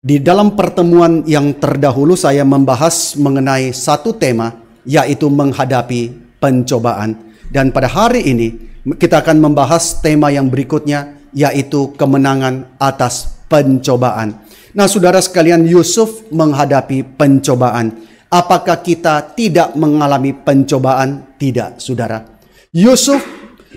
Di dalam pertemuan yang terdahulu saya membahas mengenai satu tema yaitu menghadapi pencobaan dan pada hari ini kita akan membahas tema yang berikutnya yaitu kemenangan atas pencobaan. Nah, saudara sekalian, Yusuf menghadapi pencobaan. Apakah kita tidak mengalami pencobaan? Tidak, saudara. Yusuf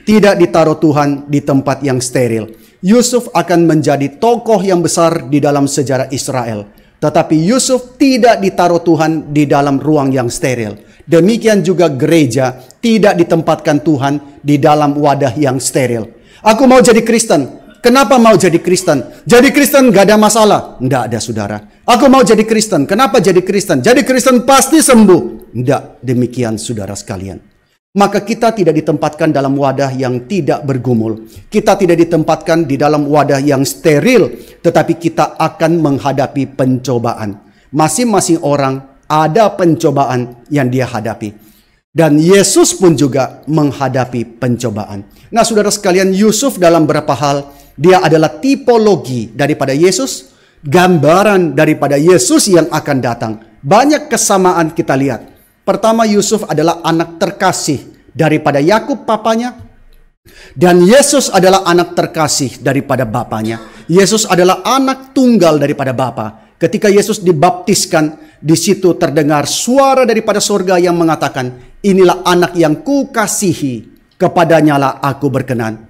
tidak ditaruh Tuhan di tempat yang steril Yusuf akan menjadi tokoh yang besar di dalam sejarah Israel. Tetapi Yusuf tidak ditaruh Tuhan di dalam ruang yang steril. Demikian juga gereja tidak ditempatkan Tuhan di dalam wadah yang steril. Aku mau jadi Kristen. Kenapa mau jadi Kristen? Jadi Kristen gak ada masalah. Tidak ada saudara. Aku mau jadi Kristen. Kenapa jadi Kristen? Jadi Kristen pasti sembuh. Tidak demikian saudara sekalian maka kita tidak ditempatkan dalam wadah yang tidak bergumul. Kita tidak ditempatkan di dalam wadah yang steril, tetapi kita akan menghadapi pencobaan. Masing-masing orang ada pencobaan yang dia hadapi. Dan Yesus pun juga menghadapi pencobaan. Nah saudara sekalian Yusuf dalam beberapa hal dia adalah tipologi daripada Yesus. Gambaran daripada Yesus yang akan datang. Banyak kesamaan kita lihat. Pertama Yusuf adalah anak terkasih daripada Yakub papanya dan Yesus adalah anak terkasih daripada bapanya. Yesus adalah anak tunggal daripada Bapa. Ketika Yesus dibaptiskan, di situ terdengar suara daripada sorga yang mengatakan, inilah anak yang kukasihi, kepadanya lah aku berkenan.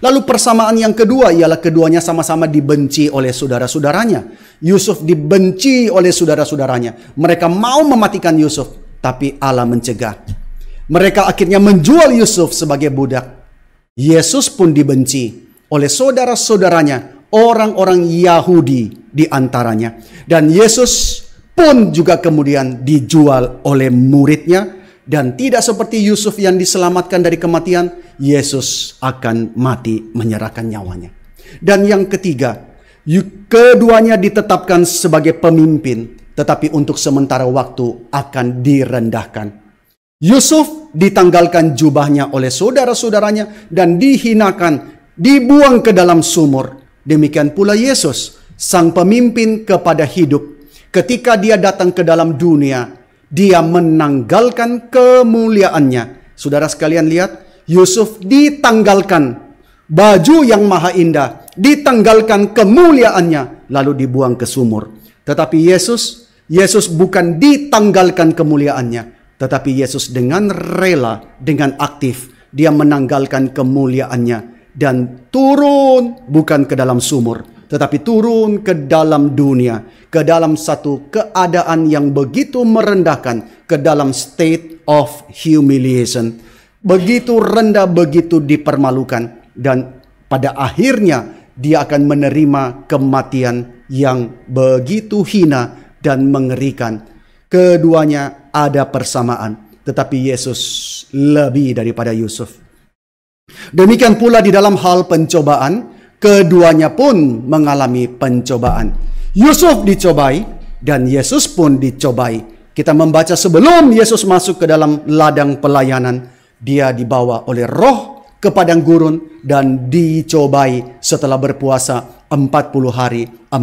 Lalu persamaan yang kedua ialah keduanya sama-sama dibenci oleh saudara-saudaranya. Yusuf dibenci oleh saudara-saudaranya. Mereka mau mematikan Yusuf, tapi Allah mencegah. Mereka akhirnya menjual Yusuf sebagai budak. Yesus pun dibenci oleh saudara-saudaranya, orang-orang Yahudi di antaranya. Dan Yesus pun juga kemudian dijual oleh muridnya. Dan tidak seperti Yusuf yang diselamatkan dari kematian, Yesus akan mati menyerahkan nyawanya. Dan yang ketiga, keduanya ditetapkan sebagai pemimpin, tetapi untuk sementara waktu akan direndahkan. Yusuf ditanggalkan jubahnya oleh saudara-saudaranya dan dihinakan, dibuang ke dalam sumur. Demikian pula Yesus, sang pemimpin kepada hidup. Ketika dia datang ke dalam dunia, dia menanggalkan kemuliaannya. Saudara sekalian lihat, Yusuf ditanggalkan baju yang maha indah, ditanggalkan kemuliaannya, lalu dibuang ke sumur. Tetapi Yesus, Yesus bukan ditanggalkan kemuliaannya, tetapi Yesus dengan rela, dengan aktif, dia menanggalkan kemuliaannya dan turun bukan ke dalam sumur, tetapi turun ke dalam dunia, ke dalam satu keadaan yang begitu merendahkan, ke dalam state of humiliation. Begitu rendah, begitu dipermalukan dan pada akhirnya dia akan menerima kematian yang begitu hina dan mengerikan. Keduanya ada persamaan, tetapi Yesus lebih daripada Yusuf. Demikian pula di dalam hal pencobaan, keduanya pun mengalami pencobaan. Yusuf dicobai dan Yesus pun dicobai. Kita membaca sebelum Yesus masuk ke dalam ladang pelayanan, dia dibawa oleh roh ke padang gurun dan dicobai setelah berpuasa 40 hari 40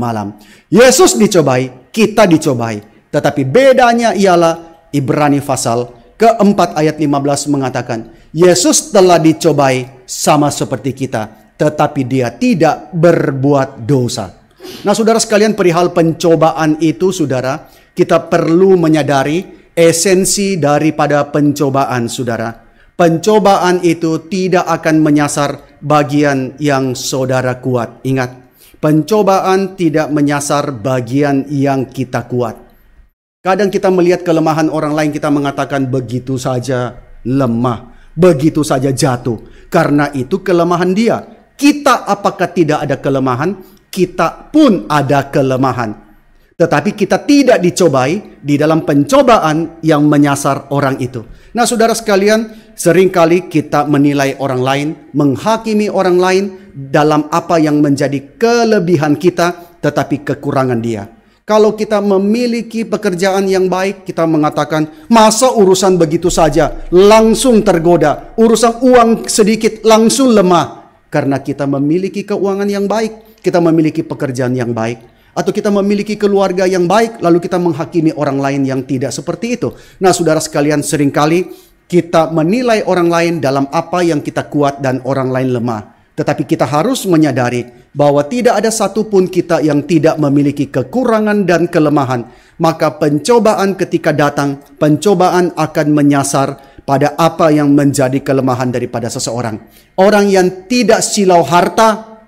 malam. Yesus dicobai, kita dicobai. Tetapi bedanya ialah Ibrani pasal keempat ayat 15 mengatakan, Yesus telah dicobai sama seperti kita, tetapi dia tidak berbuat dosa. Nah saudara sekalian perihal pencobaan itu saudara, kita perlu menyadari esensi daripada pencobaan saudara. Pencobaan itu tidak akan menyasar bagian yang saudara kuat. Ingat, pencobaan tidak menyasar bagian yang kita kuat Kadang kita melihat kelemahan orang lain, kita mengatakan begitu saja lemah, begitu saja jatuh. Karena itu kelemahan dia. Kita apakah tidak ada kelemahan? Kita pun ada kelemahan. Tetapi kita tidak dicobai di dalam pencobaan yang menyasar orang itu. Nah saudara sekalian, seringkali kita menilai orang lain, menghakimi orang lain dalam apa yang menjadi kelebihan kita tetapi kekurangan dia. Kalau kita memiliki pekerjaan yang baik, kita mengatakan, masa urusan begitu saja, langsung tergoda. Urusan uang sedikit, langsung lemah. Karena kita memiliki keuangan yang baik, kita memiliki pekerjaan yang baik. Atau kita memiliki keluarga yang baik, lalu kita menghakimi orang lain yang tidak seperti itu. Nah saudara sekalian, seringkali kita menilai orang lain dalam apa yang kita kuat dan orang lain lemah. Tetapi kita harus menyadari bahwa tidak ada satupun kita yang tidak memiliki kekurangan dan kelemahan. Maka pencobaan ketika datang, pencobaan akan menyasar pada apa yang menjadi kelemahan daripada seseorang. Orang yang tidak silau harta,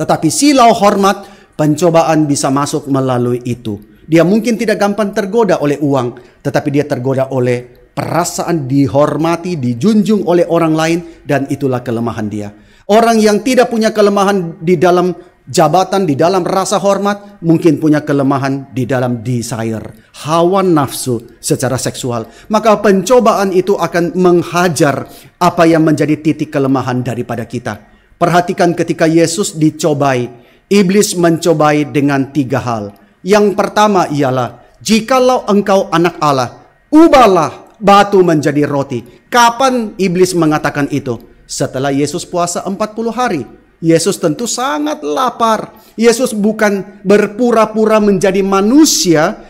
tetapi silau hormat, pencobaan bisa masuk melalui itu. Dia mungkin tidak gampang tergoda oleh uang, tetapi dia tergoda oleh perasaan dihormati, dijunjung oleh orang lain, dan itulah kelemahan dia. Orang yang tidak punya kelemahan di dalam jabatan, di dalam rasa hormat, mungkin punya kelemahan di dalam desire, hawa nafsu secara seksual. Maka pencobaan itu akan menghajar apa yang menjadi titik kelemahan daripada kita. Perhatikan ketika Yesus dicobai, iblis mencobai dengan tiga hal. Yang pertama ialah, jikalau engkau anak Allah, ubahlah batu menjadi roti. Kapan iblis mengatakan itu? Setelah Yesus puasa 40 hari, Yesus tentu sangat lapar. Yesus bukan berpura-pura menjadi manusia.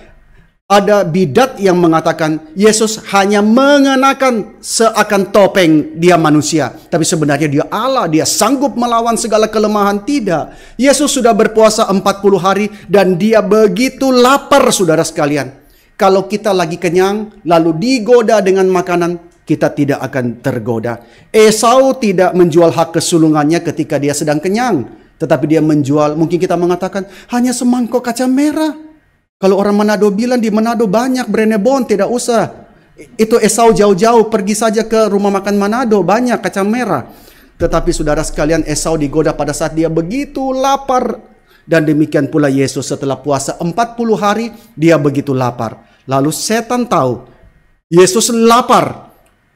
Ada bidat yang mengatakan Yesus hanya mengenakan seakan topeng dia manusia. Tapi sebenarnya dia Allah, dia sanggup melawan segala kelemahan. Tidak, Yesus sudah berpuasa 40 hari dan dia begitu lapar saudara sekalian. Kalau kita lagi kenyang, lalu digoda dengan makanan, kita tidak akan tergoda. Esau tidak menjual hak kesulungannya ketika dia sedang kenyang, tetapi dia menjual, mungkin kita mengatakan, hanya semangkok kaca merah. Kalau orang Manado bilang di Manado banyak brenebon, tidak usah. Itu Esau jauh-jauh, pergi saja ke rumah makan Manado, banyak kaca merah. Tetapi saudara sekalian, Esau digoda pada saat dia begitu lapar. Dan demikian pula Yesus setelah puasa 40 hari, dia begitu lapar. Lalu setan tahu, Yesus lapar,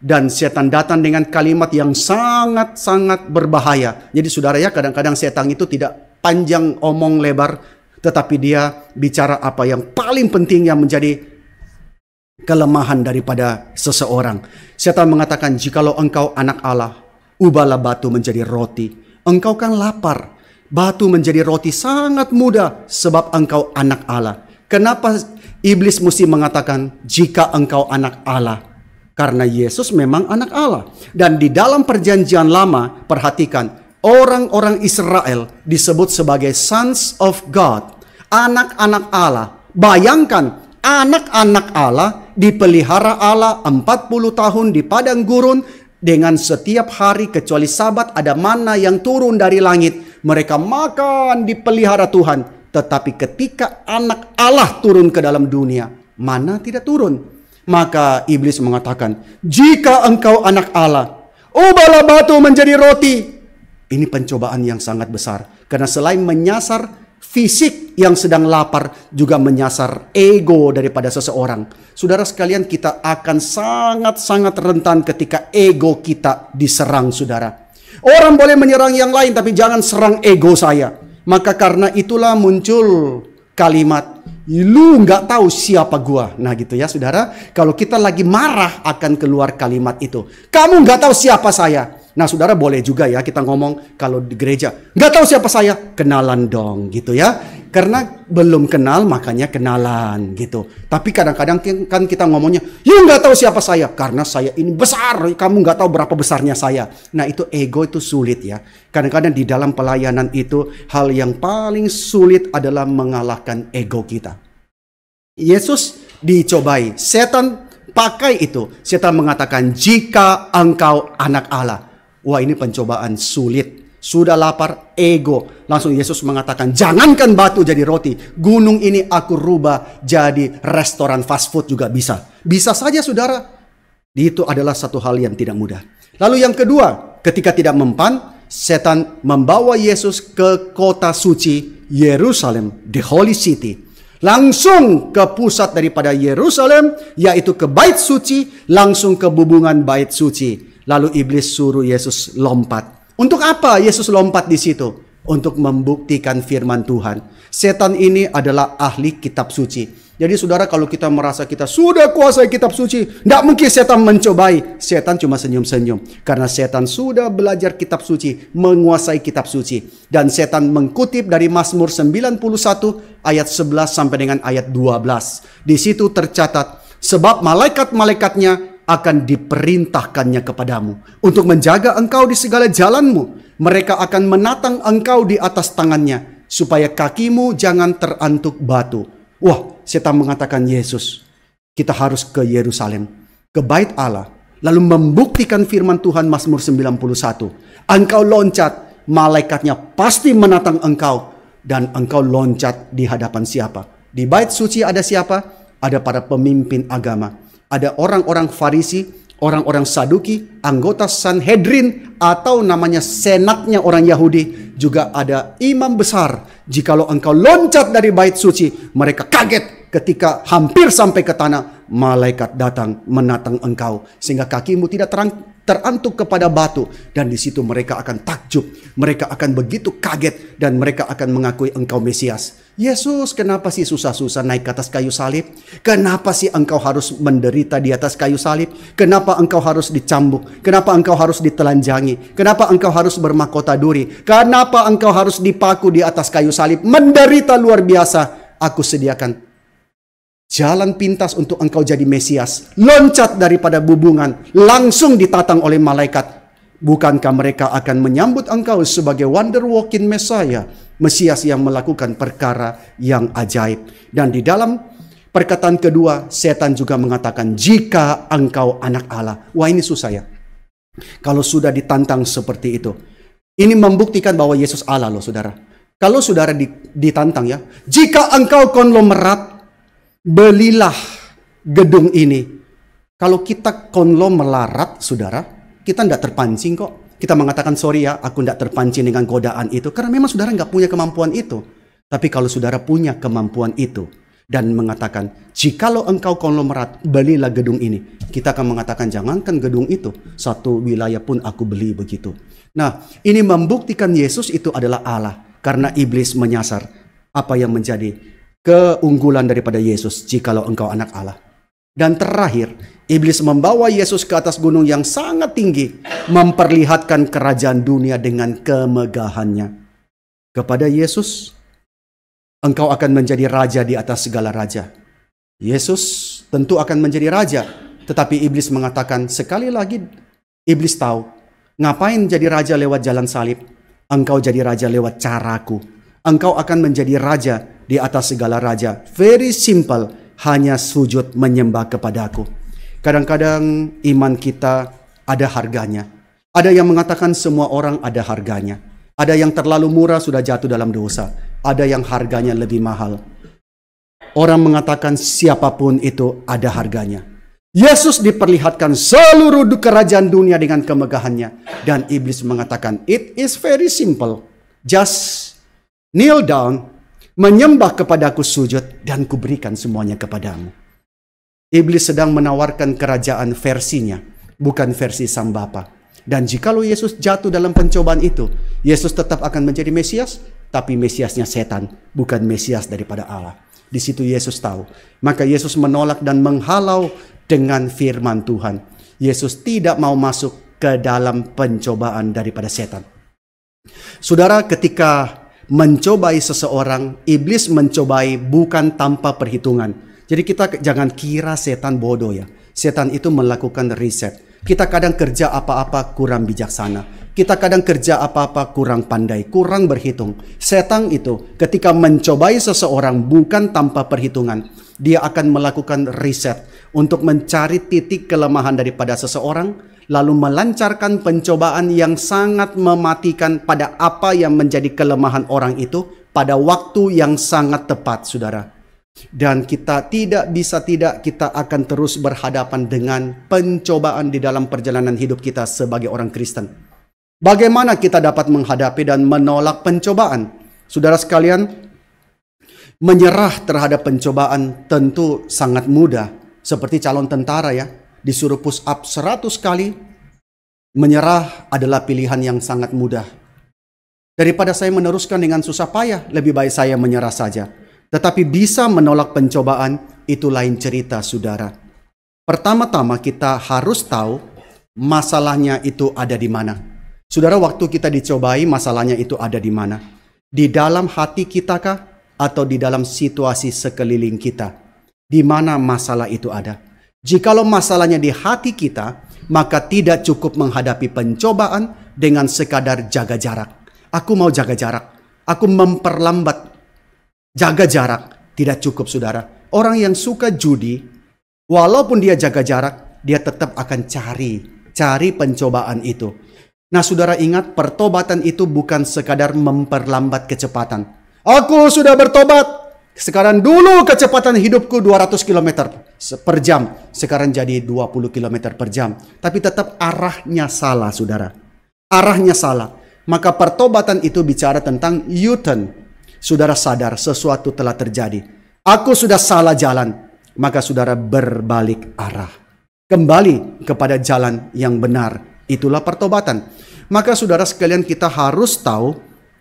dan setan datang dengan kalimat yang sangat-sangat berbahaya. Jadi saudara ya kadang-kadang setan itu tidak panjang omong lebar tetapi dia bicara apa yang paling penting yang menjadi kelemahan daripada seseorang. Setan mengatakan, "Jikalau engkau anak Allah, ubahlah batu menjadi roti. Engkau kan lapar. Batu menjadi roti sangat mudah sebab engkau anak Allah." Kenapa iblis mesti mengatakan, "Jika engkau anak Allah"? Karena Yesus memang anak Allah. Dan di dalam perjanjian lama, perhatikan, orang-orang Israel disebut sebagai sons of God, anak-anak Allah. Bayangkan, anak-anak Allah dipelihara Allah 40 tahun di padang gurun dengan setiap hari kecuali sabat ada mana yang turun dari langit. Mereka makan dipelihara Tuhan. Tetapi ketika anak Allah turun ke dalam dunia, mana tidak turun? Maka iblis mengatakan, "Jika engkau anak Allah, ubahlah batu menjadi roti." Ini pencobaan yang sangat besar karena selain menyasar fisik yang sedang lapar juga menyasar ego daripada seseorang. Saudara sekalian, kita akan sangat-sangat rentan ketika ego kita diserang, Saudara. Orang boleh menyerang yang lain tapi jangan serang ego saya. Maka karena itulah muncul kalimat lu nggak tahu siapa gua. Nah gitu ya saudara, kalau kita lagi marah akan keluar kalimat itu. Kamu nggak tahu siapa saya. Nah, saudara boleh juga ya kita ngomong kalau di gereja. Nggak tahu siapa saya, kenalan dong gitu ya. Karena belum kenal makanya kenalan gitu. Tapi kadang-kadang kan, kan kita ngomongnya, ya nggak tahu siapa saya karena saya ini besar. Kamu nggak tahu berapa besarnya saya. Nah itu ego itu sulit ya. Kadang-kadang di dalam pelayanan itu hal yang paling sulit adalah mengalahkan ego kita. Yesus dicobai, setan pakai itu. Setan mengatakan, jika engkau anak Allah Wah ini pencobaan sulit. Sudah lapar ego. Langsung Yesus mengatakan jangankan batu jadi roti. Gunung ini aku rubah jadi restoran fast food juga bisa. Bisa saja saudara. Itu adalah satu hal yang tidak mudah. Lalu yang kedua ketika tidak mempan. Setan membawa Yesus ke kota suci Yerusalem, the holy city langsung ke pusat daripada Yerusalem, yaitu ke bait suci, langsung ke bubungan bait suci. Lalu iblis suruh Yesus lompat. Untuk apa Yesus lompat di situ? Untuk membuktikan firman Tuhan. Setan ini adalah ahli kitab suci. Jadi saudara kalau kita merasa kita sudah kuasai kitab suci, tidak mungkin setan mencobai. Setan cuma senyum-senyum. Karena setan sudah belajar kitab suci, menguasai kitab suci. Dan setan mengkutip dari Mazmur 91 ayat 11 sampai dengan ayat 12. Di situ tercatat, sebab malaikat-malaikatnya akan diperintahkannya kepadamu untuk menjaga engkau di segala jalanmu. Mereka akan menatang engkau di atas tangannya supaya kakimu jangan terantuk batu. Wah, setan mengatakan Yesus, kita harus ke Yerusalem, ke Bait Allah, lalu membuktikan firman Tuhan Mazmur 91. Engkau loncat, malaikatnya pasti menatang engkau dan engkau loncat di hadapan siapa? Di bait suci ada siapa? Ada para pemimpin agama ada orang-orang Farisi, orang-orang Saduki, anggota Sanhedrin atau namanya senatnya orang Yahudi, juga ada imam besar. Jikalau engkau loncat dari bait suci, mereka kaget ketika hampir sampai ke tanah, malaikat datang menatang engkau sehingga kakimu tidak terang, terantuk kepada batu dan di situ mereka akan takjub, mereka akan begitu kaget dan mereka akan mengakui engkau Mesias. Yesus, kenapa sih susah-susah naik ke atas kayu salib? Kenapa sih engkau harus menderita di atas kayu salib? Kenapa engkau harus dicambuk? Kenapa engkau harus ditelanjangi? Kenapa engkau harus bermakota duri? Kenapa engkau harus dipaku di atas kayu salib? Menderita luar biasa. Aku sediakan jalan pintas untuk engkau jadi Mesias. Loncat daripada bubungan, langsung ditatang oleh malaikat. Bukankah mereka akan menyambut engkau sebagai wonder walking Messiah, Mesias yang melakukan perkara yang ajaib. Dan di dalam perkataan kedua, setan juga mengatakan, jika engkau anak Allah. Wah ini susah ya. Kalau sudah ditantang seperti itu. Ini membuktikan bahwa Yesus Allah loh saudara. Kalau saudara ditantang ya, jika engkau konglomerat, belilah gedung ini. Kalau kita melarat, saudara, kita tidak terpancing kok. Kita mengatakan sorry ya, aku tidak terpancing dengan godaan itu karena memang saudara nggak punya kemampuan itu. Tapi kalau saudara punya kemampuan itu dan mengatakan, jikalau engkau konglomerat, belilah gedung ini. Kita akan mengatakan, jangankan gedung itu, satu wilayah pun aku beli begitu. Nah, ini membuktikan Yesus itu adalah Allah. Karena iblis menyasar apa yang menjadi keunggulan daripada Yesus, jikalau engkau anak Allah. Dan terakhir, iblis membawa Yesus ke atas gunung yang sangat tinggi, memperlihatkan kerajaan dunia dengan kemegahannya. Kepada Yesus, engkau akan menjadi raja di atas segala raja. Yesus tentu akan menjadi raja, tetapi iblis mengatakan sekali lagi, iblis tahu, ngapain jadi raja lewat jalan salib? Engkau jadi raja lewat caraku. Engkau akan menjadi raja di atas segala raja. Very simple hanya sujud menyembah kepadaku. Kadang-kadang iman kita ada harganya. Ada yang mengatakan semua orang ada harganya. Ada yang terlalu murah sudah jatuh dalam dosa. Ada yang harganya lebih mahal. Orang mengatakan siapapun itu ada harganya. Yesus diperlihatkan seluruh kerajaan dunia dengan kemegahannya. Dan iblis mengatakan, it is very simple. Just kneel down menyembah kepadaku sujud, dan kuberikan semuanya kepadamu. Iblis sedang menawarkan kerajaan versinya, bukan versi sang Bapa. Dan jikalau Yesus jatuh dalam pencobaan itu, Yesus tetap akan menjadi Mesias, tapi Mesiasnya setan, bukan Mesias daripada Allah. Di situ Yesus tahu. Maka Yesus menolak dan menghalau dengan firman Tuhan. Yesus tidak mau masuk ke dalam pencobaan daripada setan. Saudara, ketika mencobai seseorang, iblis mencobai bukan tanpa perhitungan. Jadi kita jangan kira setan bodoh ya. Setan itu melakukan riset. Kita kadang kerja apa-apa kurang bijaksana. Kita kadang kerja apa-apa kurang pandai, kurang berhitung. Setan itu ketika mencobai seseorang bukan tanpa perhitungan, dia akan melakukan riset untuk mencari titik kelemahan daripada seseorang, lalu melancarkan pencobaan yang sangat mematikan pada apa yang menjadi kelemahan orang itu pada waktu yang sangat tepat, saudara. Dan kita tidak bisa tidak kita akan terus berhadapan dengan pencobaan di dalam perjalanan hidup kita sebagai orang Kristen. Bagaimana kita dapat menghadapi dan menolak pencobaan? Saudara sekalian, menyerah terhadap pencobaan tentu sangat mudah seperti calon tentara ya, disuruh push up 100 kali, menyerah adalah pilihan yang sangat mudah. Daripada saya meneruskan dengan susah payah, lebih baik saya menyerah saja. Tetapi bisa menolak pencobaan, itu lain cerita saudara. Pertama-tama kita harus tahu masalahnya itu ada di mana. Saudara, waktu kita dicobai masalahnya itu ada di mana? Di dalam hati kita kah? Atau di dalam situasi sekeliling kita? di mana masalah itu ada. Jikalau masalahnya di hati kita, maka tidak cukup menghadapi pencobaan dengan sekadar jaga jarak. Aku mau jaga jarak. Aku memperlambat. Jaga jarak tidak cukup, saudara. Orang yang suka judi, walaupun dia jaga jarak, dia tetap akan cari, cari pencobaan itu. Nah, saudara ingat, pertobatan itu bukan sekadar memperlambat kecepatan. Aku sudah bertobat, sekarang dulu kecepatan hidupku 200 km per jam. Sekarang jadi 20 km per jam. Tapi tetap arahnya salah, saudara. Arahnya salah. Maka pertobatan itu bicara tentang U-turn. Saudara sadar sesuatu telah terjadi. Aku sudah salah jalan. Maka saudara berbalik arah. Kembali kepada jalan yang benar. Itulah pertobatan. Maka saudara sekalian kita harus tahu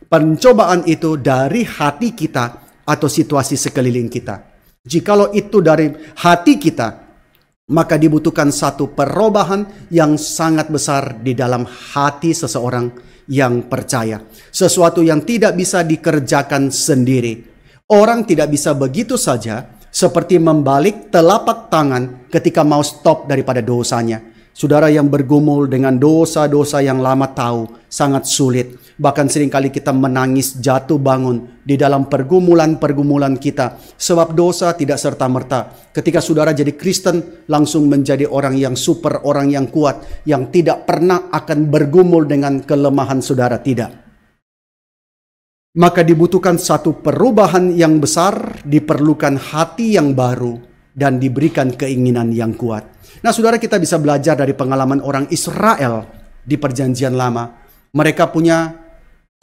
pencobaan itu dari hati kita atau situasi sekeliling kita. Jikalau itu dari hati kita, maka dibutuhkan satu perubahan yang sangat besar di dalam hati seseorang yang percaya. Sesuatu yang tidak bisa dikerjakan sendiri. Orang tidak bisa begitu saja seperti membalik telapak tangan ketika mau stop daripada dosanya. Saudara yang bergumul dengan dosa-dosa yang lama tahu sangat sulit. Bahkan seringkali kita menangis jatuh bangun di dalam pergumulan-pergumulan kita. Sebab dosa tidak serta-merta. Ketika saudara jadi Kristen, langsung menjadi orang yang super, orang yang kuat. Yang tidak pernah akan bergumul dengan kelemahan saudara. Tidak maka dibutuhkan satu perubahan yang besar, diperlukan hati yang baru, dan diberikan keinginan yang kuat. Nah, saudara kita bisa belajar dari pengalaman orang Israel di Perjanjian Lama. Mereka punya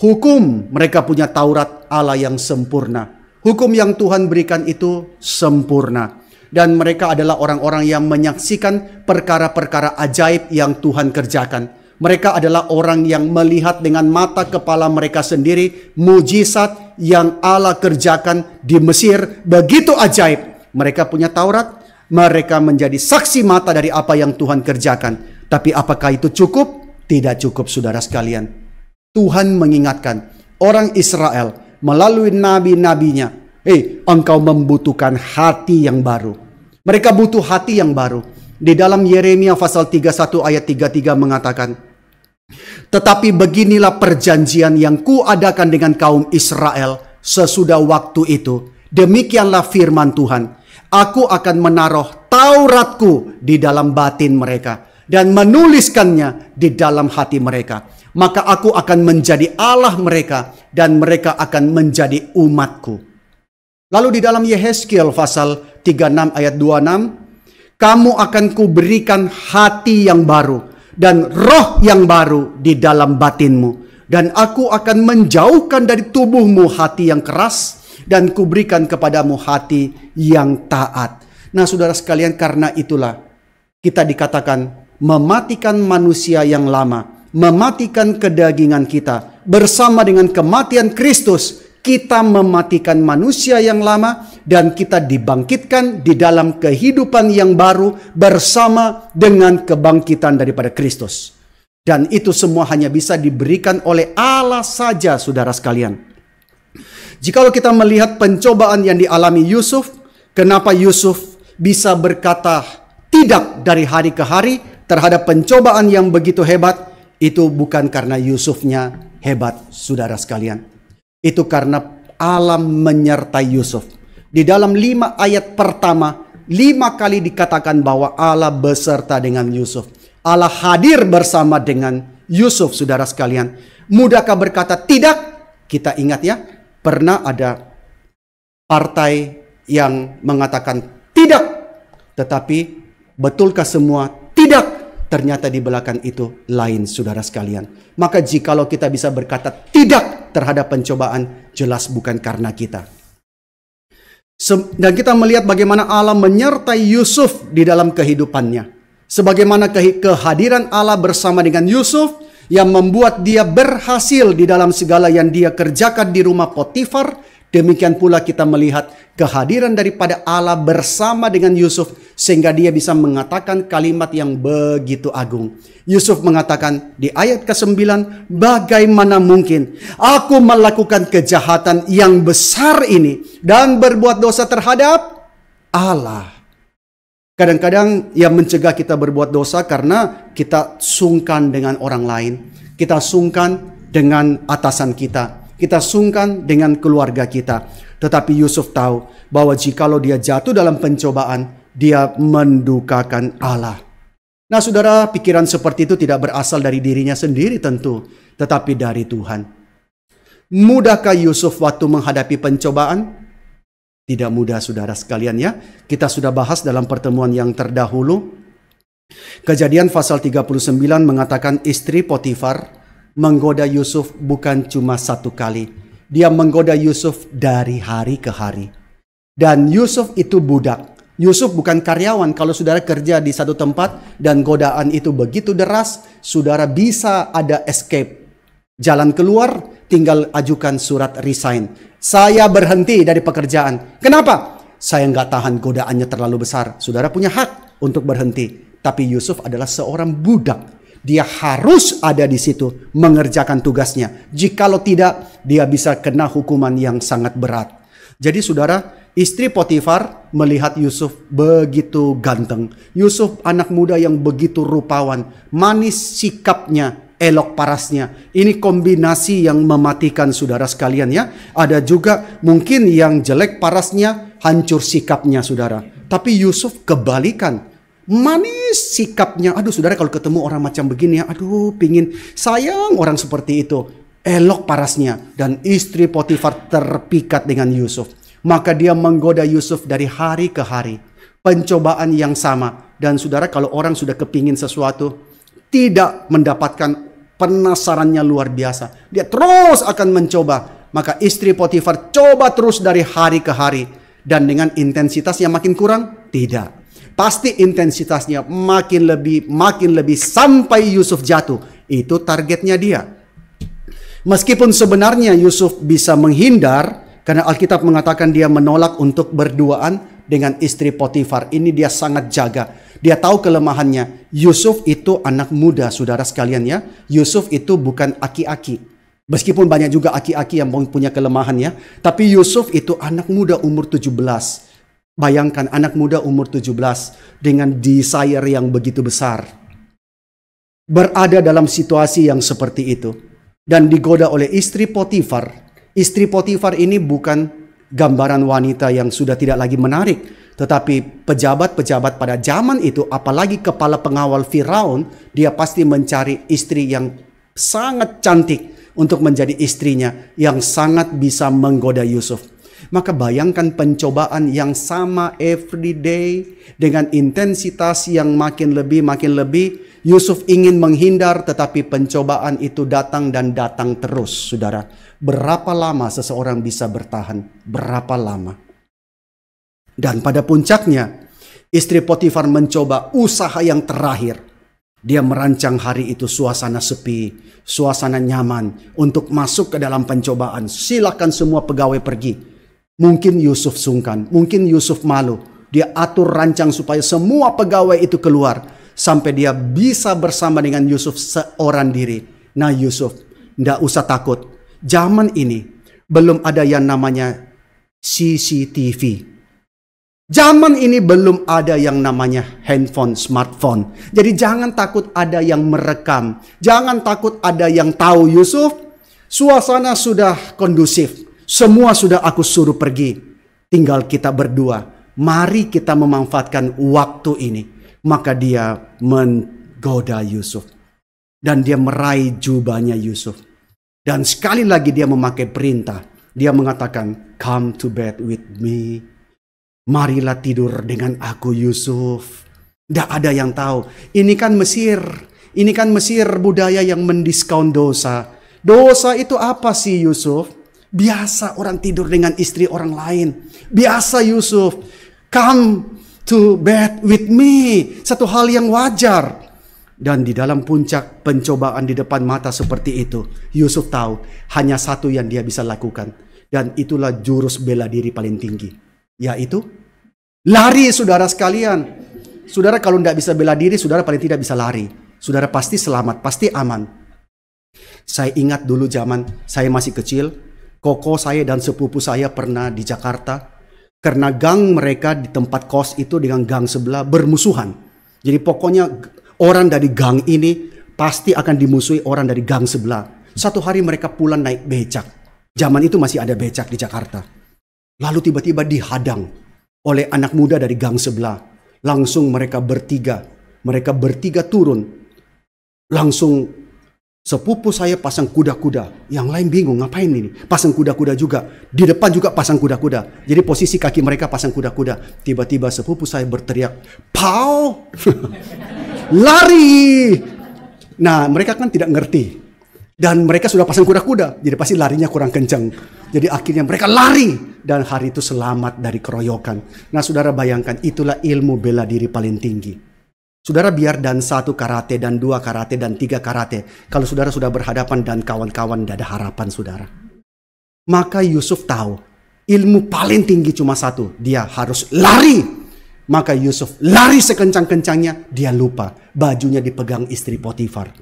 hukum, mereka punya Taurat Allah yang sempurna. Hukum yang Tuhan berikan itu sempurna, dan mereka adalah orang-orang yang menyaksikan perkara-perkara ajaib yang Tuhan kerjakan. Mereka adalah orang yang melihat dengan mata kepala mereka sendiri mujizat yang Allah kerjakan di Mesir. Begitu ajaib, mereka punya Taurat, mereka menjadi saksi mata dari apa yang Tuhan kerjakan. Tapi apakah itu cukup? Tidak cukup saudara sekalian. Tuhan mengingatkan orang Israel melalui nabi-nabinya. Eh, hey, engkau membutuhkan hati yang baru. Mereka butuh hati yang baru. Di dalam Yeremia pasal 31 ayat 33 mengatakan, Tetapi beginilah perjanjian yang kuadakan dengan kaum Israel sesudah waktu itu. Demikianlah firman Tuhan. Aku akan menaruh Tauratku di dalam batin mereka dan menuliskannya di dalam hati mereka. Maka aku akan menjadi Allah mereka dan mereka akan menjadi umatku. Lalu di dalam Yehezkiel pasal 36 ayat 26, kamu akan kuberikan hati yang baru dan roh yang baru di dalam batinmu. Dan aku akan menjauhkan dari tubuhmu hati yang keras dan kuberikan kepadamu hati yang taat. Nah, saudara sekalian, karena itulah kita dikatakan mematikan manusia yang lama, mematikan kedagingan kita bersama dengan kematian Kristus. Kita mematikan manusia yang lama, dan kita dibangkitkan di dalam kehidupan yang baru bersama dengan kebangkitan daripada Kristus. Dan itu semua hanya bisa diberikan oleh Allah saja, saudara sekalian. Jikalau kita melihat pencobaan yang dialami Yusuf, kenapa Yusuf bisa berkata tidak dari hari ke hari terhadap pencobaan yang begitu hebat? Itu bukan karena Yusufnya hebat, saudara sekalian. Itu karena alam menyertai Yusuf. Di dalam lima ayat pertama, lima kali dikatakan bahwa Allah beserta dengan Yusuf. Allah hadir bersama dengan Yusuf, saudara sekalian. Mudahkah berkata tidak? Kita ingat ya, pernah ada partai yang mengatakan tidak, tetapi betulkah semua tidak? Ternyata di belakang itu lain saudara sekalian. Maka jikalau kita bisa berkata tidak terhadap pencobaan, jelas bukan karena kita. Dan kita melihat bagaimana Allah menyertai Yusuf di dalam kehidupannya. Sebagaimana kehadiran Allah bersama dengan Yusuf, yang membuat dia berhasil di dalam segala yang dia kerjakan di rumah Potifar. Demikian pula kita melihat kehadiran daripada Allah bersama dengan Yusuf sehingga dia bisa mengatakan kalimat yang begitu agung. Yusuf mengatakan di ayat ke-9, bagaimana mungkin aku melakukan kejahatan yang besar ini dan berbuat dosa terhadap Allah. Kadang-kadang yang mencegah kita berbuat dosa karena kita sungkan dengan orang lain. Kita sungkan dengan atasan kita. Kita sungkan dengan keluarga kita. Tetapi Yusuf tahu bahwa jikalau dia jatuh dalam pencobaan, dia mendukakan Allah. Nah saudara, pikiran seperti itu tidak berasal dari dirinya sendiri tentu, tetapi dari Tuhan. Mudahkah Yusuf waktu menghadapi pencobaan? Tidak mudah saudara sekalian ya. Kita sudah bahas dalam pertemuan yang terdahulu. Kejadian pasal 39 mengatakan istri Potifar menggoda Yusuf bukan cuma satu kali. Dia menggoda Yusuf dari hari ke hari. Dan Yusuf itu budak. Yusuf bukan karyawan. Kalau saudara kerja di satu tempat dan godaan itu begitu deras, saudara bisa ada escape. Jalan keluar tinggal ajukan surat resign. Saya berhenti dari pekerjaan. Kenapa? Saya nggak tahan godaannya terlalu besar. Saudara punya hak untuk berhenti. Tapi Yusuf adalah seorang budak. Dia harus ada di situ mengerjakan tugasnya. Jikalau tidak, dia bisa kena hukuman yang sangat berat. Jadi saudara, istri Potifar melihat Yusuf begitu ganteng. Yusuf anak muda yang begitu rupawan, manis sikapnya, elok parasnya. Ini kombinasi yang mematikan saudara sekalian ya. Ada juga mungkin yang jelek parasnya hancur sikapnya saudara. Tapi Yusuf kebalikan. Manis sikapnya. Aduh saudara kalau ketemu orang macam begini ya. Aduh pingin sayang orang seperti itu. Elok parasnya. Dan istri Potifar terpikat dengan Yusuf. Maka dia menggoda Yusuf dari hari ke hari. Pencobaan yang sama. Dan saudara kalau orang sudah kepingin sesuatu tidak mendapatkan penasarannya luar biasa. Dia terus akan mencoba. Maka istri Potifar coba terus dari hari ke hari. Dan dengan intensitas yang makin kurang? Tidak. Pasti intensitasnya makin lebih, makin lebih sampai Yusuf jatuh. Itu targetnya dia. Meskipun sebenarnya Yusuf bisa menghindar, karena Alkitab mengatakan dia menolak untuk berduaan, dengan istri Potifar. Ini dia sangat jaga. Dia tahu kelemahannya. Yusuf itu anak muda, saudara sekalian ya. Yusuf itu bukan aki-aki. Meskipun banyak juga aki-aki yang punya kelemahan ya. Tapi Yusuf itu anak muda umur 17. Bayangkan anak muda umur 17 dengan desire yang begitu besar. Berada dalam situasi yang seperti itu. Dan digoda oleh istri Potifar. Istri Potifar ini bukan gambaran wanita yang sudah tidak lagi menarik. Tetapi pejabat-pejabat pada zaman itu, apalagi kepala pengawal Firaun, dia pasti mencari istri yang sangat cantik untuk menjadi istrinya yang sangat bisa menggoda Yusuf. Maka bayangkan pencobaan yang sama every day dengan intensitas yang makin lebih makin lebih. Yusuf ingin menghindar tetapi pencobaan itu datang dan datang terus, Saudara. Berapa lama seseorang bisa bertahan? Berapa lama? Dan pada puncaknya, istri Potifar mencoba usaha yang terakhir. Dia merancang hari itu suasana sepi, suasana nyaman untuk masuk ke dalam pencobaan. Silakan semua pegawai pergi. Mungkin Yusuf sungkan, mungkin Yusuf malu. Dia atur rancang supaya semua pegawai itu keluar sampai dia bisa bersama dengan Yusuf seorang diri. Nah Yusuf, ndak usah takut. Zaman ini belum ada yang namanya CCTV. Zaman ini belum ada yang namanya handphone, smartphone. Jadi jangan takut ada yang merekam. Jangan takut ada yang tahu Yusuf. Suasana sudah kondusif semua sudah aku suruh pergi. Tinggal kita berdua. Mari kita memanfaatkan waktu ini. Maka dia menggoda Yusuf. Dan dia meraih jubahnya Yusuf. Dan sekali lagi dia memakai perintah. Dia mengatakan, come to bed with me. Marilah tidur dengan aku Yusuf. Tidak ada yang tahu. Ini kan Mesir. Ini kan Mesir budaya yang mendiskon dosa. Dosa itu apa sih Yusuf? Biasa orang tidur dengan istri orang lain. Biasa Yusuf, come to bed with me. Satu hal yang wajar. Dan di dalam puncak pencobaan di depan mata seperti itu, Yusuf tahu hanya satu yang dia bisa lakukan. Dan itulah jurus bela diri paling tinggi. Yaitu lari saudara sekalian. Saudara kalau tidak bisa bela diri, saudara paling tidak bisa lari. Saudara pasti selamat, pasti aman. Saya ingat dulu zaman saya masih kecil, koko saya dan sepupu saya pernah di Jakarta karena gang mereka di tempat kos itu dengan gang sebelah bermusuhan. Jadi pokoknya orang dari gang ini pasti akan dimusuhi orang dari gang sebelah. Satu hari mereka pulang naik becak. Zaman itu masih ada becak di Jakarta. Lalu tiba-tiba dihadang oleh anak muda dari gang sebelah. Langsung mereka bertiga. Mereka bertiga turun. Langsung Sepupu saya pasang kuda-kuda, yang lain bingung ngapain ini. Pasang kuda-kuda juga, di depan juga pasang kuda-kuda. Jadi posisi kaki mereka pasang kuda-kuda. Tiba-tiba sepupu saya berteriak, "Pau!" Lari! Nah, mereka kan tidak ngerti. Dan mereka sudah pasang kuda-kuda, jadi pasti larinya kurang kencang. Jadi akhirnya mereka lari dan hari itu selamat dari keroyokan. Nah, Saudara bayangkan itulah ilmu bela diri paling tinggi Saudara biar dan satu karate dan dua karate dan tiga karate. Kalau saudara sudah berhadapan dan kawan-kawan tidak ada harapan saudara. Maka Yusuf tahu ilmu paling tinggi cuma satu. Dia harus lari. Maka Yusuf lari sekencang-kencangnya. Dia lupa bajunya dipegang istri Potifar.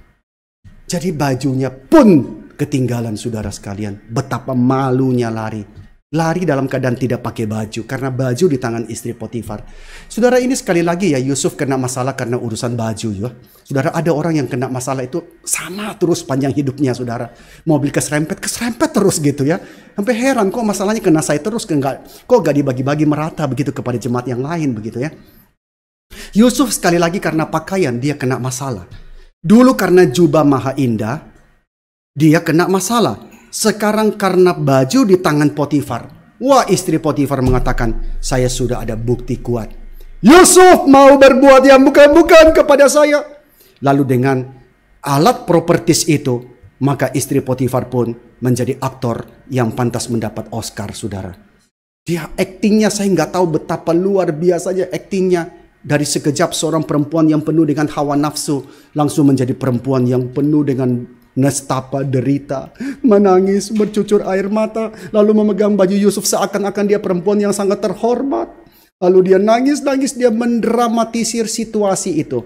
Jadi bajunya pun ketinggalan saudara sekalian. Betapa malunya lari lari dalam keadaan tidak pakai baju karena baju di tangan istri Potifar. Saudara ini sekali lagi ya Yusuf kena masalah karena urusan baju ya. Saudara ada orang yang kena masalah itu sama terus panjang hidupnya saudara. Mobil keserempet, keserempet terus gitu ya. Sampai heran kok masalahnya kena saya terus enggak kok gak dibagi-bagi merata begitu kepada jemaat yang lain begitu ya. Yusuf sekali lagi karena pakaian dia kena masalah. Dulu karena jubah maha indah dia kena masalah sekarang karena baju di tangan Potifar, wah istri Potifar mengatakan, saya sudah ada bukti kuat. Yusuf mau berbuat yang bukan-bukan kepada saya. Lalu dengan alat propertis itu, maka istri Potifar pun menjadi aktor yang pantas mendapat Oscar, saudara. Dia aktingnya saya nggak tahu betapa luar biasanya aktingnya dari sekejap seorang perempuan yang penuh dengan hawa nafsu langsung menjadi perempuan yang penuh dengan Nestapa derita, menangis, bercucur air mata, lalu memegang baju Yusuf seakan-akan dia perempuan yang sangat terhormat. Lalu dia nangis-nangis, dia mendramatisir situasi itu.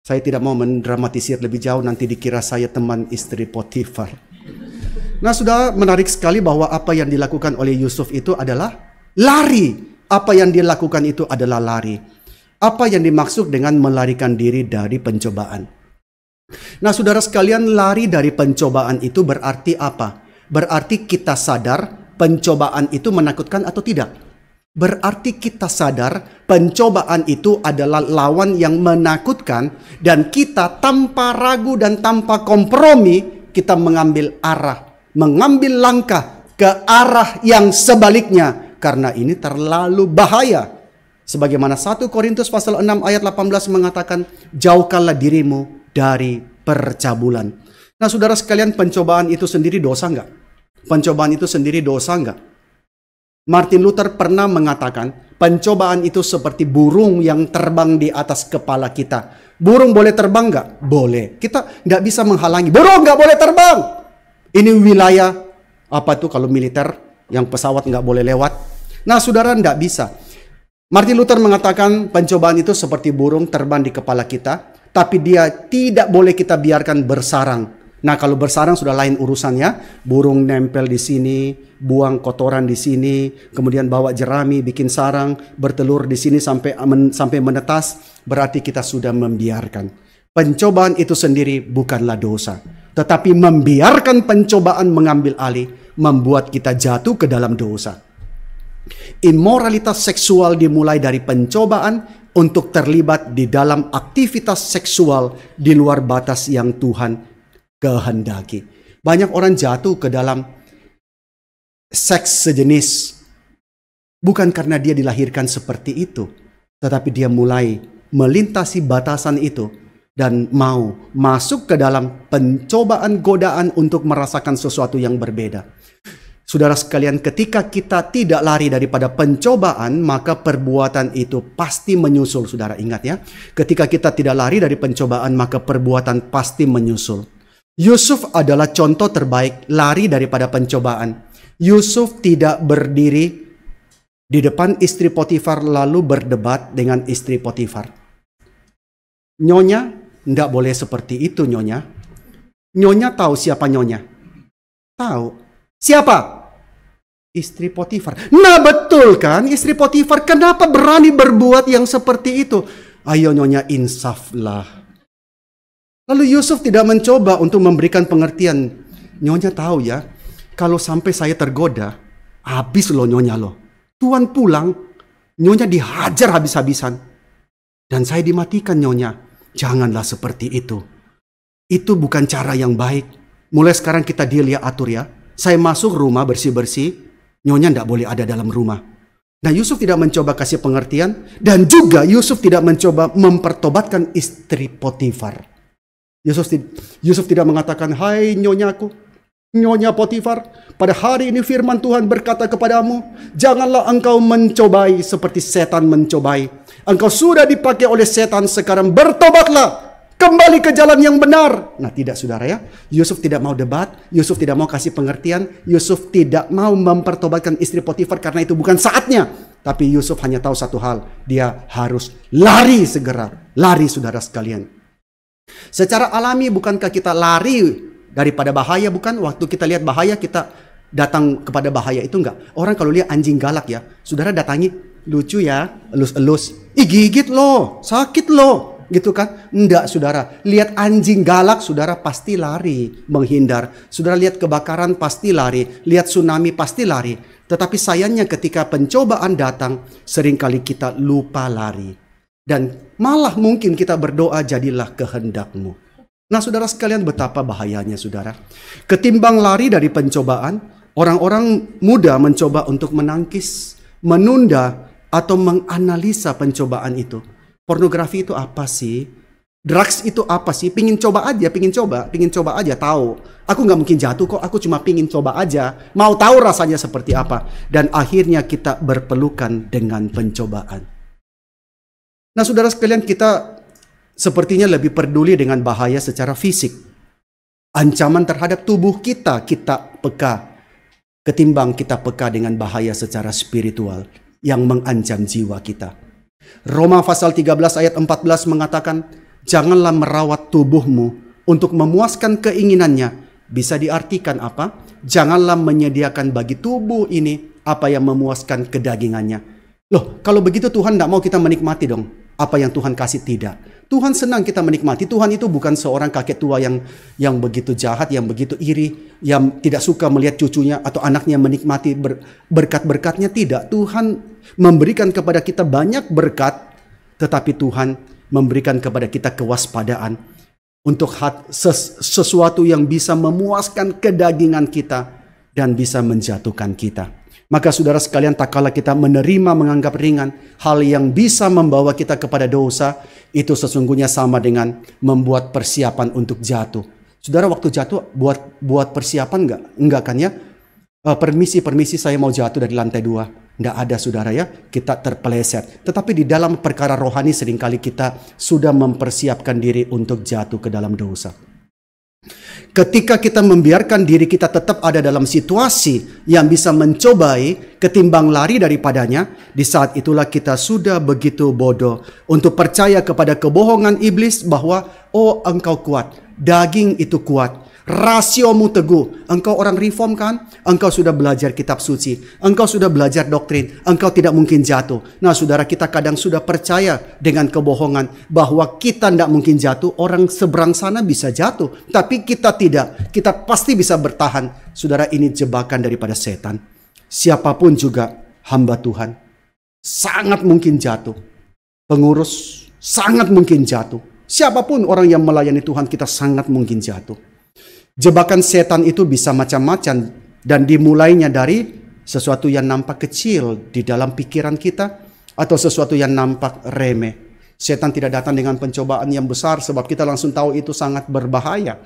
Saya tidak mau mendramatisir lebih jauh, nanti dikira saya teman istri Potifar. Nah sudah menarik sekali bahwa apa yang dilakukan oleh Yusuf itu adalah lari. Apa yang dilakukan itu adalah lari. Apa yang dimaksud dengan melarikan diri dari pencobaan? Nah, saudara sekalian, lari dari pencobaan itu berarti apa? Berarti kita sadar pencobaan itu menakutkan atau tidak. Berarti kita sadar pencobaan itu adalah lawan yang menakutkan, dan kita tanpa ragu dan tanpa kompromi, kita mengambil arah, mengambil langkah ke arah yang sebaliknya, karena ini terlalu bahaya. Sebagaimana 1 Korintus pasal 6 ayat 18 mengatakan, jauhkanlah dirimu dari percabulan. Nah saudara sekalian pencobaan itu sendiri dosa nggak? Pencobaan itu sendiri dosa nggak? Martin Luther pernah mengatakan pencobaan itu seperti burung yang terbang di atas kepala kita. Burung boleh terbang nggak? Boleh. Kita nggak bisa menghalangi. Burung nggak boleh terbang. Ini wilayah apa tuh kalau militer yang pesawat nggak boleh lewat. Nah saudara nggak bisa. Martin Luther mengatakan pencobaan itu seperti burung terbang di kepala kita tapi dia tidak boleh kita biarkan bersarang. Nah, kalau bersarang sudah lain urusannya, burung nempel di sini, buang kotoran di sini, kemudian bawa jerami, bikin sarang, bertelur di sini sampai men, sampai menetas, berarti kita sudah membiarkan. Pencobaan itu sendiri bukanlah dosa, tetapi membiarkan pencobaan mengambil alih membuat kita jatuh ke dalam dosa. Immoralitas seksual dimulai dari pencobaan untuk terlibat di dalam aktivitas seksual di luar batas yang Tuhan kehendaki. Banyak orang jatuh ke dalam seks sejenis bukan karena dia dilahirkan seperti itu, tetapi dia mulai melintasi batasan itu dan mau masuk ke dalam pencobaan godaan untuk merasakan sesuatu yang berbeda. Saudara sekalian, ketika kita tidak lari daripada pencobaan, maka perbuatan itu pasti menyusul. Saudara ingat ya, ketika kita tidak lari dari pencobaan, maka perbuatan pasti menyusul. Yusuf adalah contoh terbaik lari daripada pencobaan. Yusuf tidak berdiri di depan istri Potifar lalu berdebat dengan istri Potifar. Nyonya, tidak boleh seperti itu Nyonya. Nyonya tahu siapa Nyonya? Tahu. Siapa? istri Potifar. Nah betul kan istri Potifar kenapa berani berbuat yang seperti itu? Ayo nyonya insaflah. Lalu Yusuf tidak mencoba untuk memberikan pengertian. Nyonya tahu ya, kalau sampai saya tergoda, habis loh nyonya loh. Tuan pulang, nyonya dihajar habis-habisan. Dan saya dimatikan nyonya. Janganlah seperti itu. Itu bukan cara yang baik. Mulai sekarang kita deal ya atur ya. Saya masuk rumah bersih-bersih, Nyonya tidak boleh ada dalam rumah. Nah Yusuf tidak mencoba kasih pengertian dan juga Yusuf tidak mencoba mempertobatkan istri Potifar. Yusuf, Yusuf tidak mengatakan, hai nyonyaku, nyonya Potifar, pada hari ini firman Tuhan berkata kepadamu, janganlah engkau mencobai seperti setan mencobai. Engkau sudah dipakai oleh setan, sekarang bertobatlah kembali ke jalan yang benar. Nah tidak saudara ya, Yusuf tidak mau debat, Yusuf tidak mau kasih pengertian, Yusuf tidak mau mempertobatkan istri Potifar karena itu bukan saatnya. Tapi Yusuf hanya tahu satu hal, dia harus lari segera, lari saudara sekalian. Secara alami bukankah kita lari daripada bahaya bukan? Waktu kita lihat bahaya kita datang kepada bahaya itu enggak. Orang kalau lihat anjing galak ya, saudara datangi lucu ya, elus-elus. Ih gigit loh, sakit loh gitu kan? Enggak, saudara. Lihat anjing galak, saudara pasti lari menghindar. Saudara lihat kebakaran pasti lari, lihat tsunami pasti lari. Tetapi sayangnya ketika pencobaan datang, seringkali kita lupa lari. Dan malah mungkin kita berdoa, jadilah kehendakmu. Nah saudara sekalian betapa bahayanya saudara. Ketimbang lari dari pencobaan, orang-orang muda mencoba untuk menangkis, menunda, atau menganalisa pencobaan itu pornografi itu apa sih? Drugs itu apa sih? Pingin coba aja, pingin coba, pingin coba aja tahu. Aku nggak mungkin jatuh kok, aku cuma pingin coba aja. Mau tahu rasanya seperti apa. Dan akhirnya kita berpelukan dengan pencobaan. Nah saudara sekalian kita sepertinya lebih peduli dengan bahaya secara fisik. Ancaman terhadap tubuh kita, kita peka. Ketimbang kita peka dengan bahaya secara spiritual yang mengancam jiwa kita. Roma pasal 13 ayat 14 mengatakan, janganlah merawat tubuhmu untuk memuaskan keinginannya. Bisa diartikan apa? Janganlah menyediakan bagi tubuh ini apa yang memuaskan kedagingannya. Loh, kalau begitu Tuhan tidak mau kita menikmati dong apa yang Tuhan kasih tidak. Tuhan senang kita menikmati. Tuhan itu bukan seorang kakek tua yang yang begitu jahat, yang begitu iri, yang tidak suka melihat cucunya atau anaknya menikmati ber, berkat-berkatnya tidak. Tuhan memberikan kepada kita banyak berkat, tetapi Tuhan memberikan kepada kita kewaspadaan untuk hat, ses, sesuatu yang bisa memuaskan kedagingan kita dan bisa menjatuhkan kita. Maka saudara sekalian tak kala kita menerima menganggap ringan hal yang bisa membawa kita kepada dosa itu sesungguhnya sama dengan membuat persiapan untuk jatuh. Saudara waktu jatuh buat buat persiapan nggak? Enggak kan ya? e, permisi permisi saya mau jatuh dari lantai dua. Nggak ada saudara ya, kita terpeleset. Tetapi di dalam perkara rohani seringkali kita sudah mempersiapkan diri untuk jatuh ke dalam dosa ketika kita membiarkan diri kita tetap ada dalam situasi yang bisa mencobai ketimbang lari daripadanya, di saat itulah kita sudah begitu bodoh untuk percaya kepada kebohongan iblis bahwa oh engkau kuat, daging itu kuat rasiomu teguh. Engkau orang reform kan? Engkau sudah belajar kitab suci. Engkau sudah belajar doktrin. Engkau tidak mungkin jatuh. Nah saudara kita kadang sudah percaya dengan kebohongan bahwa kita tidak mungkin jatuh. Orang seberang sana bisa jatuh. Tapi kita tidak. Kita pasti bisa bertahan. Saudara ini jebakan daripada setan. Siapapun juga hamba Tuhan. Sangat mungkin jatuh. Pengurus sangat mungkin jatuh. Siapapun orang yang melayani Tuhan kita sangat mungkin jatuh. Jebakan setan itu bisa macam-macam dan dimulainya dari sesuatu yang nampak kecil di dalam pikiran kita atau sesuatu yang nampak remeh. Setan tidak datang dengan pencobaan yang besar sebab kita langsung tahu itu sangat berbahaya.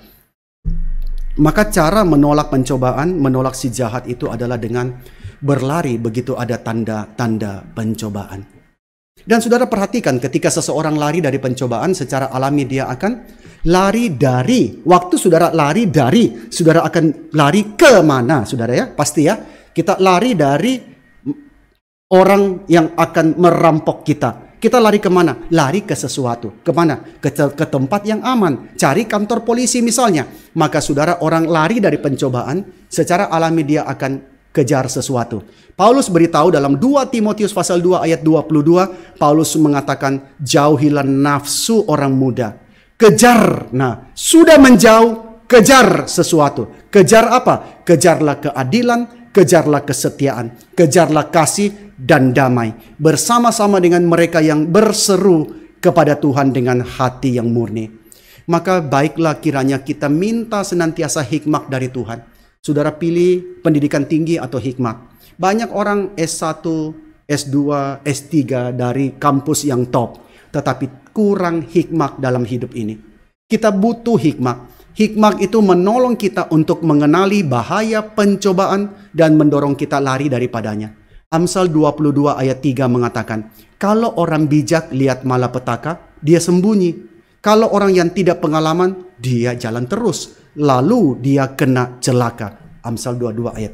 Maka cara menolak pencobaan, menolak si jahat itu adalah dengan berlari begitu ada tanda-tanda pencobaan. Dan saudara perhatikan ketika seseorang lari dari pencobaan secara alami dia akan lari dari. Waktu saudara lari dari, saudara akan lari ke mana saudara ya? Pasti ya. Kita lari dari orang yang akan merampok kita. Kita lari kemana? Lari ke sesuatu. Kemana? Ke, ke tempat yang aman. Cari kantor polisi misalnya. Maka saudara orang lari dari pencobaan secara alami dia akan kejar sesuatu. Paulus beritahu dalam 2 Timotius pasal 2 ayat 22, Paulus mengatakan jauhilah nafsu orang muda. Kejar. Nah, sudah menjauh, kejar sesuatu. Kejar apa? Kejarlah keadilan, kejarlah kesetiaan, kejarlah kasih dan damai. Bersama-sama dengan mereka yang berseru kepada Tuhan dengan hati yang murni. Maka baiklah kiranya kita minta senantiasa hikmat dari Tuhan Saudara pilih pendidikan tinggi atau hikmat. Banyak orang S1, S2, S3 dari kampus yang top, tetapi kurang hikmat dalam hidup ini. Kita butuh hikmat. Hikmat itu menolong kita untuk mengenali bahaya pencobaan dan mendorong kita lari daripadanya. Amsal 22 ayat 3 mengatakan, kalau orang bijak lihat malapetaka, dia sembunyi. Kalau orang yang tidak pengalaman, dia jalan terus lalu dia kena celaka. Amsal 22 ayat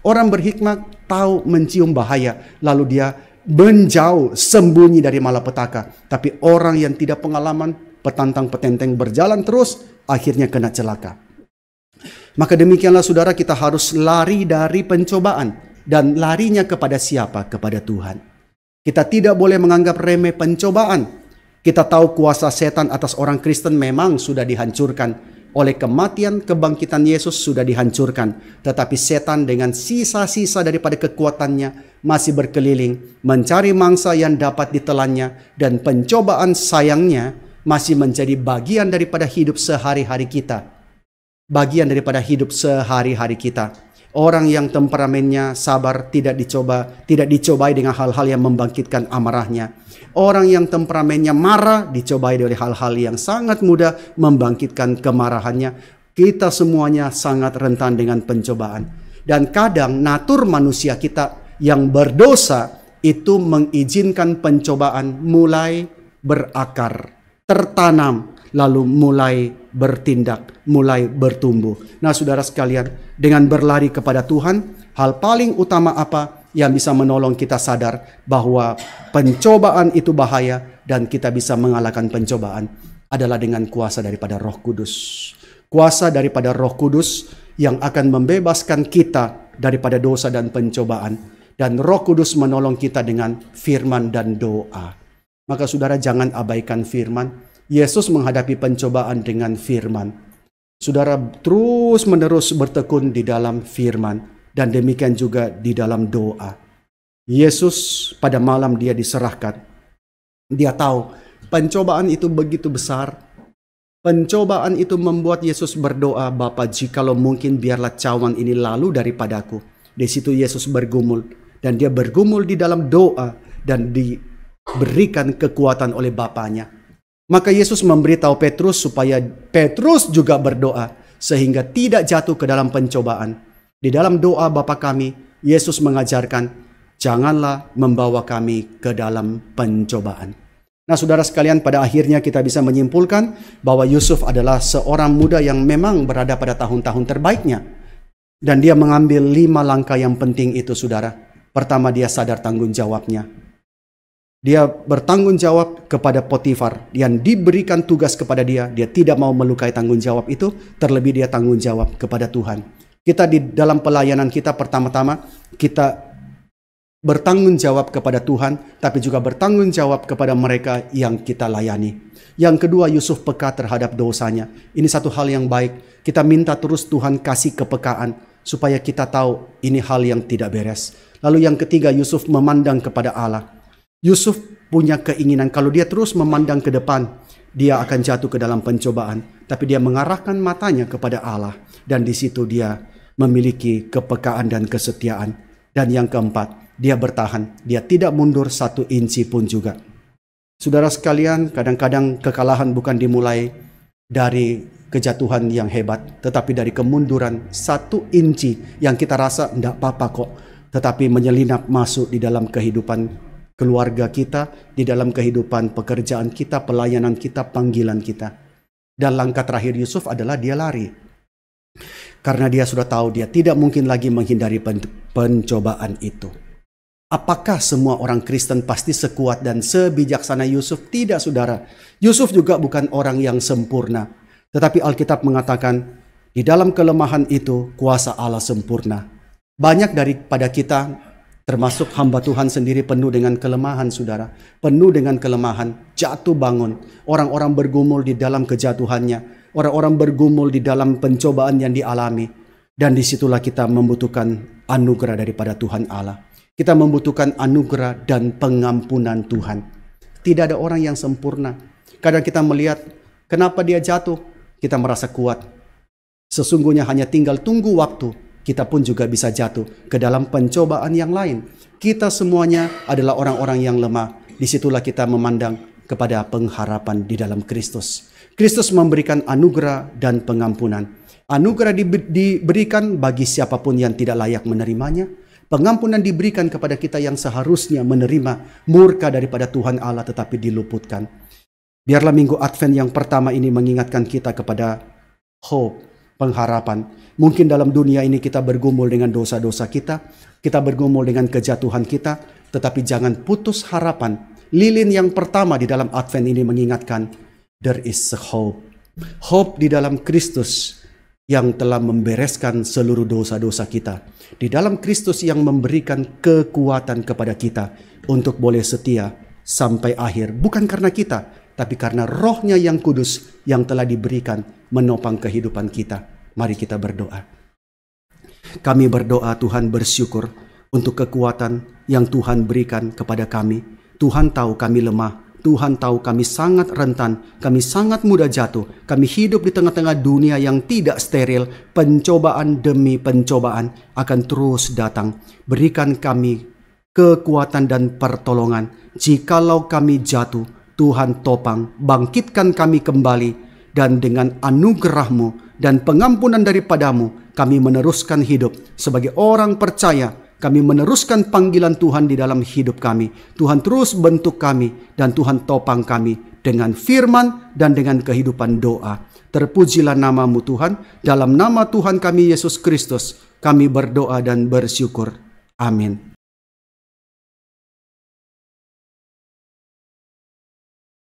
3. Orang berhikmat tahu mencium bahaya, lalu dia menjauh sembunyi dari malapetaka. Tapi orang yang tidak pengalaman, petantang petenteng berjalan terus, akhirnya kena celaka. Maka demikianlah saudara kita harus lari dari pencobaan dan larinya kepada siapa? Kepada Tuhan. Kita tidak boleh menganggap remeh pencobaan. Kita tahu kuasa setan atas orang Kristen memang sudah dihancurkan, oleh kematian kebangkitan Yesus sudah dihancurkan, tetapi setan dengan sisa-sisa daripada kekuatannya masih berkeliling mencari mangsa yang dapat ditelannya dan pencobaan sayangnya masih menjadi bagian daripada hidup sehari-hari kita. Bagian daripada hidup sehari-hari kita. Orang yang temperamennya sabar, tidak dicoba, tidak dicobai dengan hal-hal yang membangkitkan amarahnya. Orang yang temperamennya marah, dicobai dari hal-hal yang sangat mudah membangkitkan kemarahannya. Kita semuanya sangat rentan dengan pencobaan. Dan kadang natur manusia kita yang berdosa itu mengizinkan pencobaan mulai berakar, tertanam, lalu mulai bertindak, mulai bertumbuh. Nah, saudara sekalian, dengan berlari kepada Tuhan, hal paling utama apa yang bisa menolong kita sadar bahwa pencobaan itu bahaya dan kita bisa mengalahkan pencobaan adalah dengan kuasa daripada Roh Kudus. Kuasa daripada Roh Kudus yang akan membebaskan kita daripada dosa dan pencobaan dan Roh Kudus menolong kita dengan firman dan doa. Maka saudara jangan abaikan firman, Yesus menghadapi pencobaan dengan firman. Saudara terus menerus bertekun di dalam firman dan demikian juga di dalam doa. Yesus pada malam dia diserahkan. Dia tahu pencobaan itu begitu besar. Pencobaan itu membuat Yesus berdoa, Bapa jikalau mungkin biarlah cawan ini lalu daripadaku. Di situ Yesus bergumul dan dia bergumul di dalam doa dan diberikan kekuatan oleh Bapaknya maka Yesus memberitahu Petrus supaya Petrus juga berdoa sehingga tidak jatuh ke dalam pencobaan. Di dalam doa Bapa kami, Yesus mengajarkan, janganlah membawa kami ke dalam pencobaan. Nah saudara sekalian pada akhirnya kita bisa menyimpulkan bahwa Yusuf adalah seorang muda yang memang berada pada tahun-tahun terbaiknya. Dan dia mengambil lima langkah yang penting itu saudara. Pertama dia sadar tanggung jawabnya. Dia bertanggung jawab kepada Potifar yang diberikan tugas kepada dia. Dia tidak mau melukai tanggung jawab itu, terlebih dia tanggung jawab kepada Tuhan. Kita di dalam pelayanan kita pertama-tama kita bertanggung jawab kepada Tuhan, tapi juga bertanggung jawab kepada mereka yang kita layani. Yang kedua, Yusuf peka terhadap dosanya. Ini satu hal yang baik. Kita minta terus Tuhan kasih kepekaan supaya kita tahu ini hal yang tidak beres. Lalu yang ketiga, Yusuf memandang kepada Allah. Yusuf punya keinginan kalau dia terus memandang ke depan, dia akan jatuh ke dalam pencobaan, tapi dia mengarahkan matanya kepada Allah dan di situ dia memiliki kepekaan dan kesetiaan. Dan yang keempat, dia bertahan, dia tidak mundur satu inci pun juga. Saudara sekalian, kadang-kadang kekalahan bukan dimulai dari kejatuhan yang hebat, tetapi dari kemunduran satu inci yang kita rasa tidak apa-apa kok, tetapi menyelinap masuk di dalam kehidupan keluarga kita, di dalam kehidupan pekerjaan kita, pelayanan kita, panggilan kita. Dan langkah terakhir Yusuf adalah dia lari. Karena dia sudah tahu dia tidak mungkin lagi menghindari pen pencobaan itu. Apakah semua orang Kristen pasti sekuat dan sebijaksana Yusuf? Tidak, saudara. Yusuf juga bukan orang yang sempurna. Tetapi Alkitab mengatakan, di dalam kelemahan itu kuasa Allah sempurna. Banyak daripada kita Termasuk hamba Tuhan sendiri penuh dengan kelemahan, saudara. Penuh dengan kelemahan, jatuh bangun. Orang-orang bergumul di dalam kejatuhannya. Orang-orang bergumul di dalam pencobaan yang dialami. Dan disitulah kita membutuhkan anugerah daripada Tuhan Allah. Kita membutuhkan anugerah dan pengampunan Tuhan. Tidak ada orang yang sempurna. Kadang kita melihat kenapa dia jatuh, kita merasa kuat. Sesungguhnya hanya tinggal tunggu waktu kita pun juga bisa jatuh ke dalam pencobaan yang lain. Kita semuanya adalah orang-orang yang lemah. Disitulah kita memandang kepada pengharapan di dalam Kristus. Kristus memberikan anugerah dan pengampunan. Anugerah diberikan bagi siapapun yang tidak layak menerimanya. Pengampunan diberikan kepada kita yang seharusnya menerima murka daripada Tuhan Allah tetapi diluputkan. Biarlah minggu Advent yang pertama ini mengingatkan kita kepada hope pengharapan. Mungkin dalam dunia ini kita bergumul dengan dosa-dosa kita, kita bergumul dengan kejatuhan kita, tetapi jangan putus harapan. Lilin yang pertama di dalam Advent ini mengingatkan, there is a hope. Hope di dalam Kristus yang telah membereskan seluruh dosa-dosa kita. Di dalam Kristus yang memberikan kekuatan kepada kita untuk boleh setia sampai akhir. Bukan karena kita, tapi karena rohnya yang kudus yang telah diberikan menopang kehidupan kita. Mari kita berdoa. Kami berdoa Tuhan bersyukur untuk kekuatan yang Tuhan berikan kepada kami. Tuhan tahu kami lemah, Tuhan tahu kami sangat rentan, kami sangat mudah jatuh, kami hidup di tengah-tengah dunia yang tidak steril, pencobaan demi pencobaan akan terus datang. Berikan kami kekuatan dan pertolongan. Jikalau kami jatuh, Tuhan topang, bangkitkan kami kembali dan dengan anugerahmu dan pengampunan daripadamu kami meneruskan hidup sebagai orang percaya kami meneruskan panggilan Tuhan di dalam hidup kami. Tuhan terus bentuk kami dan Tuhan topang kami dengan firman dan dengan kehidupan doa. Terpujilah namamu Tuhan. Dalam nama Tuhan kami Yesus Kristus kami berdoa dan bersyukur. Amin.